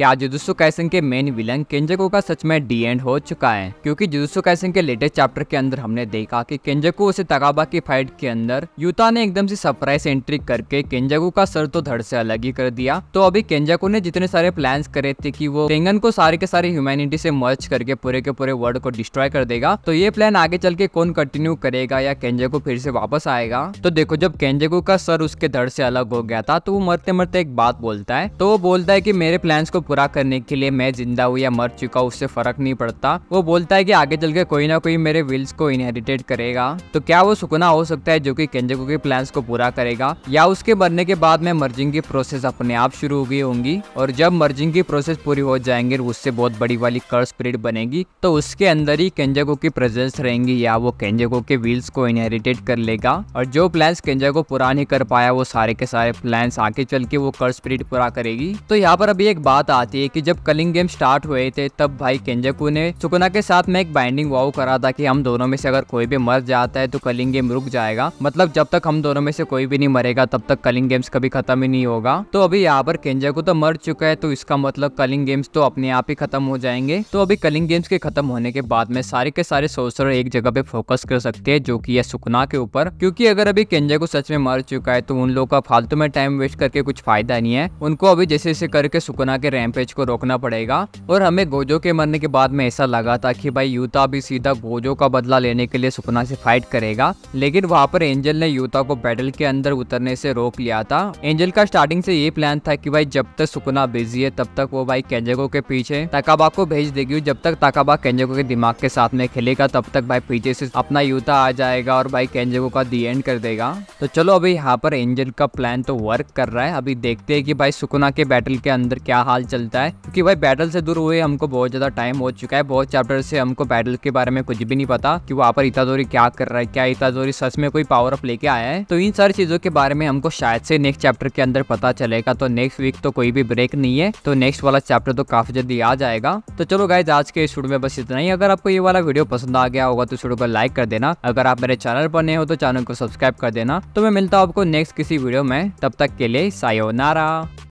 क्या जुदुसु कैसन के मेन विलन केंजको का सच में डी एंड हो चुका है क्योंकि जुदुसु कैसन के लेटेस्ट चैप्टर के अंदर हमने देखा कि केंजको उसे तगाबा की फाइट के अंदर युता ने एकदम से सरप्राइज एंट्री करके केंजको का सर तो धड़ से अलग ही कर दिया तो अभी केंजको ने जितने सारे प्लान करे थे की वो टेंगन को सारे के सारे ह्यूमैनिटी से मर्ज करके पूरे के पूरे वर्ल्ड को डिस्ट्रॉय कर देगा तो ये प्लान आगे चल के कौन कंटिन्यू करेगा या केंजको फिर से वापस आएगा तो देखो जब केंजको का सर उसके धड़ से अलग हो गया था तो वो मरते मरते एक बात बोलता है तो वो बोलता है की मेरे प्लान को पूरा करने के लिए मैं जिंदा हूँ या मर चुका हूँ उससे फर्क नहीं पड़ता वो बोलता है कि आगे चल के कोई ना कोई मेरे विल्स को इनहेरिटेट करेगा तो क्या वो सुकुना हो सकता है जो कि केंजको के प्लान को पूरा करेगा या उसके मरने के बाद में मर्जिंग की प्रोसेस अपने आप शुरू हो गई होंगी और जब मर्जिंग की प्रोसेस पूरी हो जाएंगे उससे बहुत बड़ी वाली कर्स स्प्रिड बनेगी तो उसके अंदर ही केंजको की प्रेजेंस रहेंगी या वो केंजको के व्हील्स को इनहेरिटेट कर लेगा और जो प्लान्स केंजाको पूरा नहीं कर पाया वो सारे के सारे प्लान आगे चल के वो कर्स पीरियड पूरा करेगी तो यहाँ पर अभी एक बात आ आती है कि जब कलिंग गेम स्टार्ट हुए थे तब भाई केंजकू ने सुकुना के साथ में एक बाइंडिंग वाव करा था कि हम दोनों में से अगर कोई भी मर जाता है तो कलिंग गेम रुक जाएगा मतलब जब तक हम दोनों में से कोई भी नहीं मरेगा तब तक कलिंग गेम्स कभी खत्म ही नहीं होगा तो अभी यहाँ पर केंजकू तो मर चुका है तो इसका मतलब कलिंग गेम्स तो अपने आप ही खत्म हो जाएंगे तो अभी कलिंग गेम्स के खत्म होने के बाद में सारे के सारे सोर्सर एक जगह पे फोकस कर सकते हैं जो की है सुकुना के ऊपर क्योंकि अगर अभी केंजकू सच में मर चुका है तो उन लोगों का फालतू में टाइम वेस्ट करके कुछ फायदा नहीं है उनको अभी जैसे जैसे करके सुकुना के रैमपेज को रोकना पड़ेगा और हमें गोजो के मरने के बाद में ऐसा लगा था कि भाई यूता भी सीधा गोजो का बदला लेने के लिए सुपना से फाइट करेगा लेकिन वहाँ पर एंजल ने यूता को बैटल के अंदर उतरने से रोक लिया था एंजल का स्टार्टिंग से ये प्लान था की भाई जब तक सुपना बिजी है तब तक वो भाई केंजेगो के पीछे ताकाबा को भेज देगी जब तक ताकाबा केंजेगो के दिमाग के साथ में खेलेगा तब तक भाई पीछे से अपना यूता आ जाएगा और भाई कैंजगो का दी एंड कर देगा तो चलो अभी यहाँ पर एंजल का प्लान तो वर्क कर रहा है अभी देखते हैं कि भाई सुकुना के बैटल के अंदर क्या हाल चलता है क्योंकि भाई बैटल से दूर हुए हमको बहुत ज़्यादा टाइम हो चुका है बहुत चैप्टर से हमको बैटल के बारे में कुछ भी नहीं पता कि वहाँ पर इतादोरी क्या कर रहा है क्या इतादोरी सच में कोई पावर अप लेके आया है तो इन सारी चीज़ों के बारे में हमको शायद से नेक्स्ट चैप्टर के अंदर पता चलेगा तो नेक्स्ट वीक तो कोई भी ब्रेक नहीं है तो नेक्स्ट वाला चैप्टर तो काफ़ी जल्दी आ जाएगा तो चलो गाइज आज के शुरू में बस इतना ही अगर आपको ये वाला वीडियो पसंद आ गया होगा तो शुरू को लाइक कर देना अगर आप मेरे चैनल पर नए हो तो चैनल को सब्सक्राइब कर देना तो मैं मिलता हूँ आपको नेक्स्ट किसी वीडियो में तब तक के लिए सायो नारा